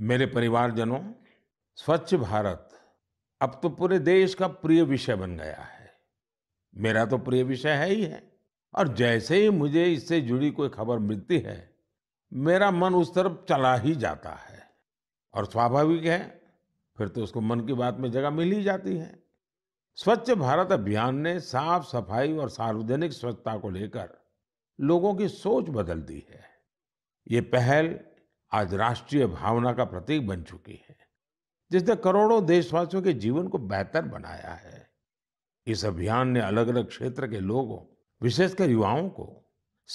मेरे परिवारजनों स्वच्छ भारत अब तो पूरे देश का प्रिय विषय बन गया है मेरा तो प्रिय विषय है ही है और जैसे ही मुझे इससे जुड़ी कोई खबर मिलती है मेरा मन उस तरफ चला ही जाता है और स्वाभाविक है फिर तो उसको मन की बात में जगह मिल ही जाती है स्वच्छ भारत अभियान ने साफ सफाई और सार्वजनिक स्वच्छता को लेकर लोगों की सोच बदल दी है ये पहल आज राष्ट्रीय भावना का प्रतीक बन चुकी है जिसने करोड़ों देशवासियों के जीवन को बेहतर बनाया है इस अभियान ने अलग अलग क्षेत्र के लोगों विशेषकर युवाओं को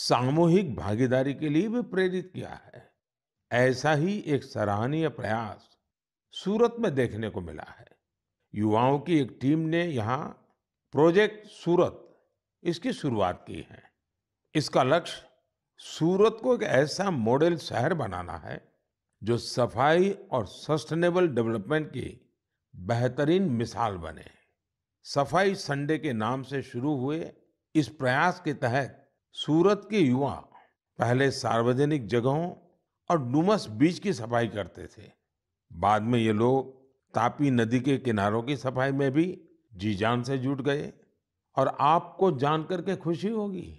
सामूहिक भागीदारी के लिए भी प्रेरित किया है ऐसा ही एक सराहनीय प्रयास सूरत में देखने को मिला है युवाओं की एक टीम ने यहाँ प्रोजेक्ट सूरत इसकी शुरुआत की है इसका लक्ष्य सूरत को एक ऐसा मॉडल शहर बनाना है जो सफाई और सस्टेनेबल डेवलपमेंट की बेहतरीन मिसाल बने सफाई संडे के नाम से शुरू हुए इस प्रयास के तहत सूरत के युवा पहले सार्वजनिक जगहों और डुमस बीच की सफाई करते थे बाद में ये लोग तापी नदी के किनारों की सफाई में भी जी जान से जुट गए और आपको जानकर के खुशी होगी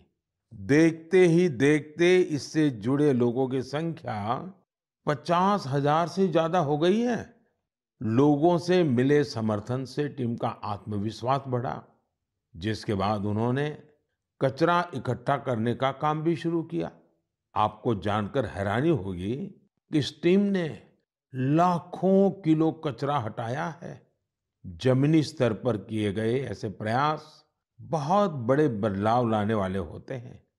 देखते ही देखते इससे जुड़े लोगों की संख्या पचास हजार से ज्यादा हो गई है लोगों से मिले समर्थन से टीम का आत्मविश्वास बढ़ा जिसके बाद उन्होंने कचरा इकट्ठा करने का काम भी शुरू किया आपको जानकर हैरानी होगी कि इस टीम ने लाखों किलो कचरा हटाया है जमीनी स्तर पर किए गए ऐसे प्रयास बहुत बड़े बदलाव लाने वाले होते हैं